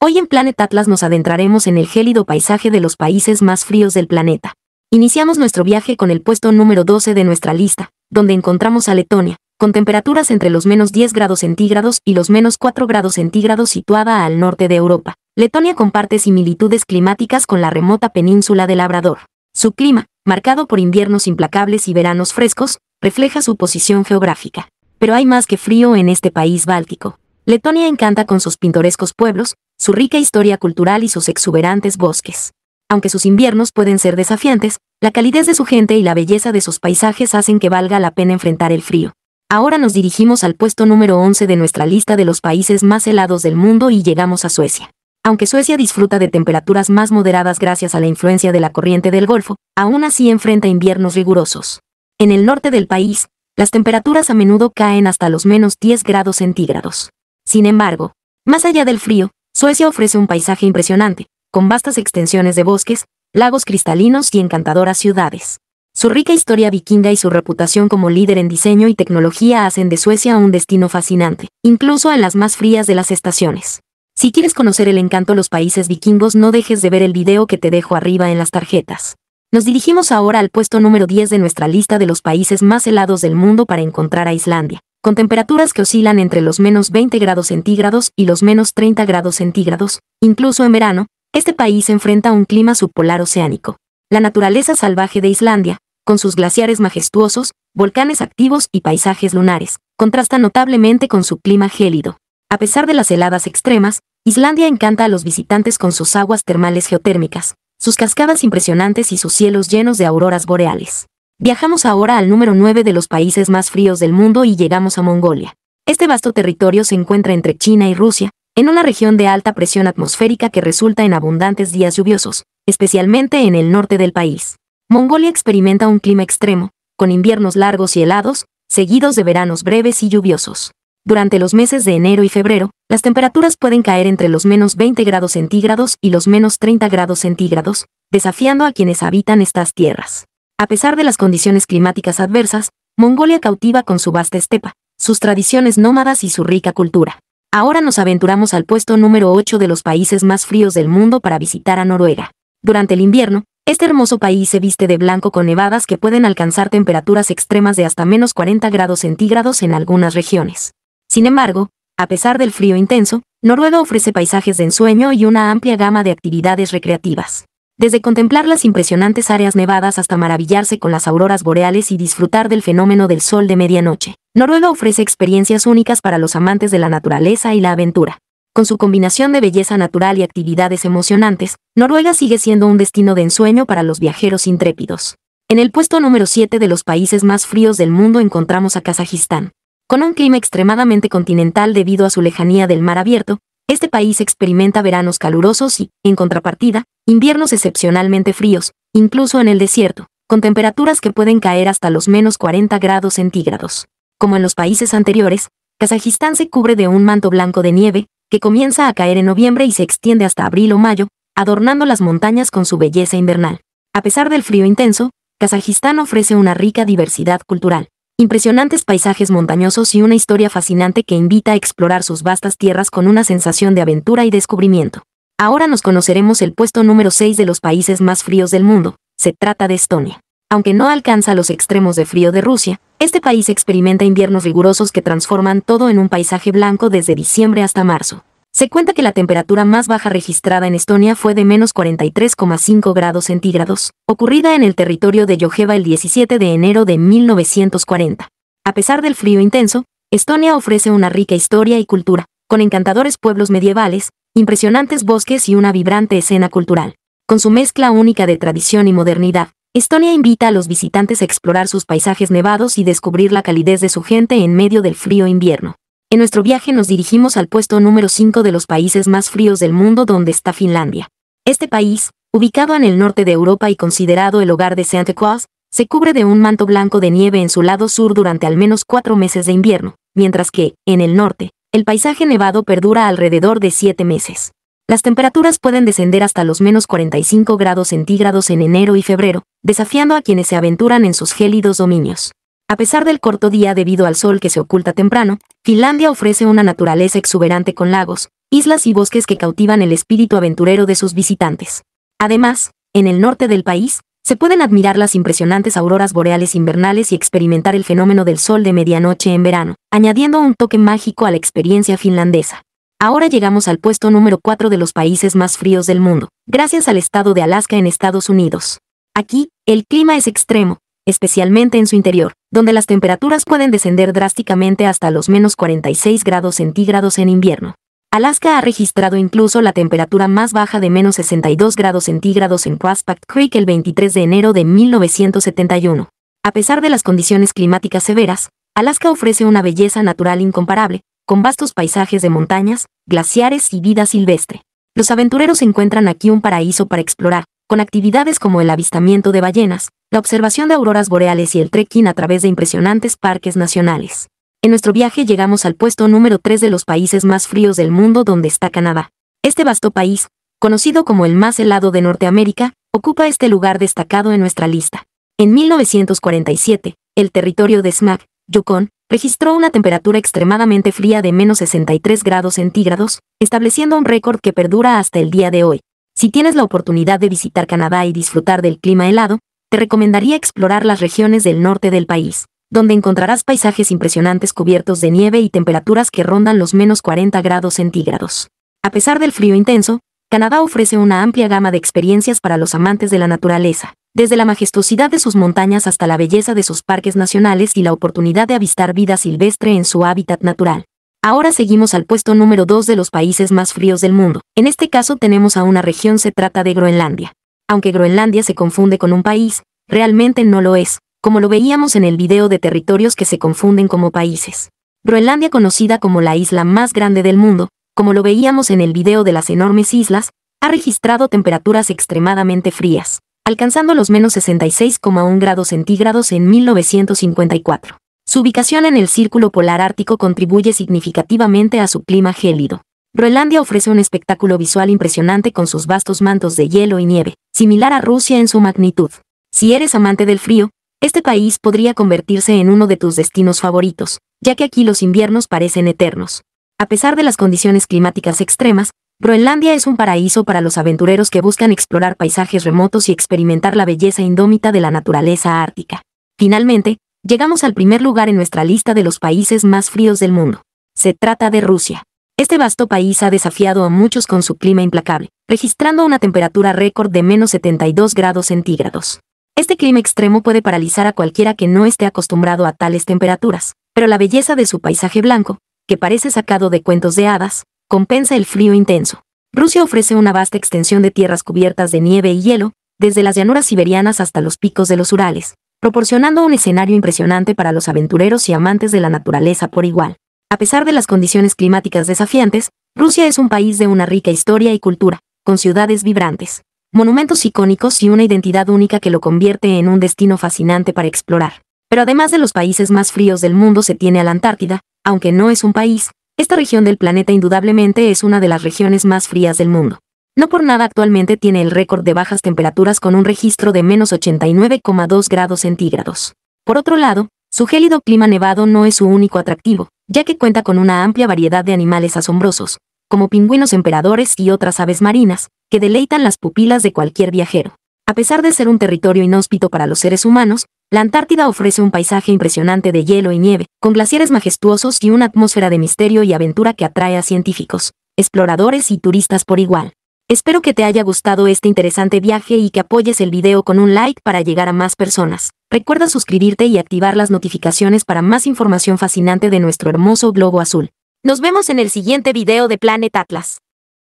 Hoy en Planet Atlas nos adentraremos en el gélido paisaje de los países más fríos del planeta. Iniciamos nuestro viaje con el puesto número 12 de nuestra lista, donde encontramos a Letonia, con temperaturas entre los menos 10 grados centígrados y los menos 4 grados centígrados situada al norte de Europa. Letonia comparte similitudes climáticas con la remota península de Labrador. Su clima, marcado por inviernos implacables y veranos frescos, refleja su posición geográfica. Pero hay más que frío en este país báltico. Letonia encanta con sus pintorescos pueblos, su rica historia cultural y sus exuberantes bosques. Aunque sus inviernos pueden ser desafiantes, la calidez de su gente y la belleza de sus paisajes hacen que valga la pena enfrentar el frío. Ahora nos dirigimos al puesto número 11 de nuestra lista de los países más helados del mundo y llegamos a Suecia. Aunque Suecia disfruta de temperaturas más moderadas gracias a la influencia de la corriente del Golfo, aún así enfrenta inviernos rigurosos. En el norte del país, las temperaturas a menudo caen hasta los menos 10 grados centígrados. Sin embargo, más allá del frío, Suecia ofrece un paisaje impresionante, con vastas extensiones de bosques, lagos cristalinos y encantadoras ciudades. Su rica historia vikinga y su reputación como líder en diseño y tecnología hacen de Suecia un destino fascinante, incluso en las más frías de las estaciones. Si quieres conocer el encanto de los países vikingos no dejes de ver el video que te dejo arriba en las tarjetas. Nos dirigimos ahora al puesto número 10 de nuestra lista de los países más helados del mundo para encontrar a Islandia con temperaturas que oscilan entre los menos 20 grados centígrados y los menos 30 grados centígrados. Incluso en verano, este país enfrenta un clima subpolar oceánico. La naturaleza salvaje de Islandia, con sus glaciares majestuosos, volcanes activos y paisajes lunares, contrasta notablemente con su clima gélido. A pesar de las heladas extremas, Islandia encanta a los visitantes con sus aguas termales geotérmicas, sus cascadas impresionantes y sus cielos llenos de auroras boreales. Viajamos ahora al número 9 de los países más fríos del mundo y llegamos a Mongolia. Este vasto territorio se encuentra entre China y Rusia, en una región de alta presión atmosférica que resulta en abundantes días lluviosos, especialmente en el norte del país. Mongolia experimenta un clima extremo, con inviernos largos y helados, seguidos de veranos breves y lluviosos. Durante los meses de enero y febrero, las temperaturas pueden caer entre los menos 20 grados centígrados y los menos 30 grados centígrados, desafiando a quienes habitan estas tierras. A pesar de las condiciones climáticas adversas, Mongolia cautiva con su vasta estepa, sus tradiciones nómadas y su rica cultura. Ahora nos aventuramos al puesto número 8 de los países más fríos del mundo para visitar a Noruega. Durante el invierno, este hermoso país se viste de blanco con nevadas que pueden alcanzar temperaturas extremas de hasta menos 40 grados centígrados en algunas regiones. Sin embargo, a pesar del frío intenso, Noruega ofrece paisajes de ensueño y una amplia gama de actividades recreativas desde contemplar las impresionantes áreas nevadas hasta maravillarse con las auroras boreales y disfrutar del fenómeno del sol de medianoche. Noruega ofrece experiencias únicas para los amantes de la naturaleza y la aventura. Con su combinación de belleza natural y actividades emocionantes, Noruega sigue siendo un destino de ensueño para los viajeros intrépidos. En el puesto número 7 de los países más fríos del mundo encontramos a Kazajistán. Con un clima extremadamente continental debido a su lejanía del mar abierto, este país experimenta veranos calurosos y, en contrapartida, inviernos excepcionalmente fríos, incluso en el desierto, con temperaturas que pueden caer hasta los menos 40 grados centígrados. Como en los países anteriores, Kazajistán se cubre de un manto blanco de nieve, que comienza a caer en noviembre y se extiende hasta abril o mayo, adornando las montañas con su belleza invernal. A pesar del frío intenso, Kazajistán ofrece una rica diversidad cultural, Impresionantes paisajes montañosos y una historia fascinante que invita a explorar sus vastas tierras con una sensación de aventura y descubrimiento. Ahora nos conoceremos el puesto número 6 de los países más fríos del mundo, se trata de Estonia. Aunque no alcanza los extremos de frío de Rusia, este país experimenta inviernos rigurosos que transforman todo en un paisaje blanco desde diciembre hasta marzo. Se cuenta que la temperatura más baja registrada en Estonia fue de menos 43,5 grados centígrados, ocurrida en el territorio de Yojeva el 17 de enero de 1940. A pesar del frío intenso, Estonia ofrece una rica historia y cultura, con encantadores pueblos medievales, impresionantes bosques y una vibrante escena cultural. Con su mezcla única de tradición y modernidad, Estonia invita a los visitantes a explorar sus paisajes nevados y descubrir la calidez de su gente en medio del frío invierno. En nuestro viaje nos dirigimos al puesto número 5 de los países más fríos del mundo donde está Finlandia. Este país, ubicado en el norte de Europa y considerado el hogar de Santa Claus, se cubre de un manto blanco de nieve en su lado sur durante al menos cuatro meses de invierno, mientras que, en el norte, el paisaje nevado perdura alrededor de siete meses. Las temperaturas pueden descender hasta los menos 45 grados centígrados en enero y febrero, desafiando a quienes se aventuran en sus gélidos dominios. A pesar del corto día debido al sol que se oculta temprano, Finlandia ofrece una naturaleza exuberante con lagos, islas y bosques que cautivan el espíritu aventurero de sus visitantes. Además, en el norte del país, se pueden admirar las impresionantes auroras boreales invernales y experimentar el fenómeno del sol de medianoche en verano, añadiendo un toque mágico a la experiencia finlandesa. Ahora llegamos al puesto número 4 de los países más fríos del mundo, gracias al estado de Alaska en Estados Unidos. Aquí, el clima es extremo, especialmente en su interior, donde las temperaturas pueden descender drásticamente hasta los menos 46 grados centígrados en invierno. Alaska ha registrado incluso la temperatura más baja de menos 62 grados centígrados en Quaspact Creek el 23 de enero de 1971. A pesar de las condiciones climáticas severas, Alaska ofrece una belleza natural incomparable, con vastos paisajes de montañas, glaciares y vida silvestre. Los aventureros encuentran aquí un paraíso para explorar, con actividades como el avistamiento de ballenas, la observación de auroras boreales y el trekking a través de impresionantes parques nacionales. En nuestro viaje llegamos al puesto número 3 de los países más fríos del mundo donde está Canadá. Este vasto país, conocido como el más helado de Norteamérica, ocupa este lugar destacado en nuestra lista. En 1947, el territorio de Smack, Yukon, registró una temperatura extremadamente fría de menos 63 grados centígrados, estableciendo un récord que perdura hasta el día de hoy. Si tienes la oportunidad de visitar Canadá y disfrutar del clima helado, te recomendaría explorar las regiones del norte del país, donde encontrarás paisajes impresionantes cubiertos de nieve y temperaturas que rondan los menos 40 grados centígrados. A pesar del frío intenso, Canadá ofrece una amplia gama de experiencias para los amantes de la naturaleza, desde la majestuosidad de sus montañas hasta la belleza de sus parques nacionales y la oportunidad de avistar vida silvestre en su hábitat natural. Ahora seguimos al puesto número 2 de los países más fríos del mundo. En este caso tenemos a una región, se trata de Groenlandia. Aunque Groenlandia se confunde con un país, realmente no lo es, como lo veíamos en el video de territorios que se confunden como países. Groenlandia conocida como la isla más grande del mundo, como lo veíamos en el video de las enormes islas, ha registrado temperaturas extremadamente frías, alcanzando los menos 66,1 grados centígrados en 1954. Su ubicación en el círculo polar ártico contribuye significativamente a su clima gélido. Groenlandia ofrece un espectáculo visual impresionante con sus vastos mantos de hielo y nieve, similar a Rusia en su magnitud. Si eres amante del frío, este país podría convertirse en uno de tus destinos favoritos, ya que aquí los inviernos parecen eternos. A pesar de las condiciones climáticas extremas, Groenlandia es un paraíso para los aventureros que buscan explorar paisajes remotos y experimentar la belleza indómita de la naturaleza ártica. Finalmente, Llegamos al primer lugar en nuestra lista de los países más fríos del mundo. Se trata de Rusia. Este vasto país ha desafiado a muchos con su clima implacable, registrando una temperatura récord de menos 72 grados centígrados. Este clima extremo puede paralizar a cualquiera que no esté acostumbrado a tales temperaturas, pero la belleza de su paisaje blanco, que parece sacado de cuentos de hadas, compensa el frío intenso. Rusia ofrece una vasta extensión de tierras cubiertas de nieve y hielo, desde las llanuras siberianas hasta los picos de los Urales, proporcionando un escenario impresionante para los aventureros y amantes de la naturaleza por igual. A pesar de las condiciones climáticas desafiantes, Rusia es un país de una rica historia y cultura, con ciudades vibrantes, monumentos icónicos y una identidad única que lo convierte en un destino fascinante para explorar. Pero además de los países más fríos del mundo se tiene a la Antártida, aunque no es un país, esta región del planeta indudablemente es una de las regiones más frías del mundo. No por nada actualmente tiene el récord de bajas temperaturas con un registro de menos 89,2 grados centígrados. Por otro lado, su gélido clima nevado no es su único atractivo, ya que cuenta con una amplia variedad de animales asombrosos, como pingüinos emperadores y otras aves marinas, que deleitan las pupilas de cualquier viajero. A pesar de ser un territorio inhóspito para los seres humanos, la Antártida ofrece un paisaje impresionante de hielo y nieve, con glaciares majestuosos y una atmósfera de misterio y aventura que atrae a científicos, exploradores y turistas por igual. Espero que te haya gustado este interesante viaje y que apoyes el video con un like para llegar a más personas. Recuerda suscribirte y activar las notificaciones para más información fascinante de nuestro hermoso globo azul. Nos vemos en el siguiente video de Planet Atlas.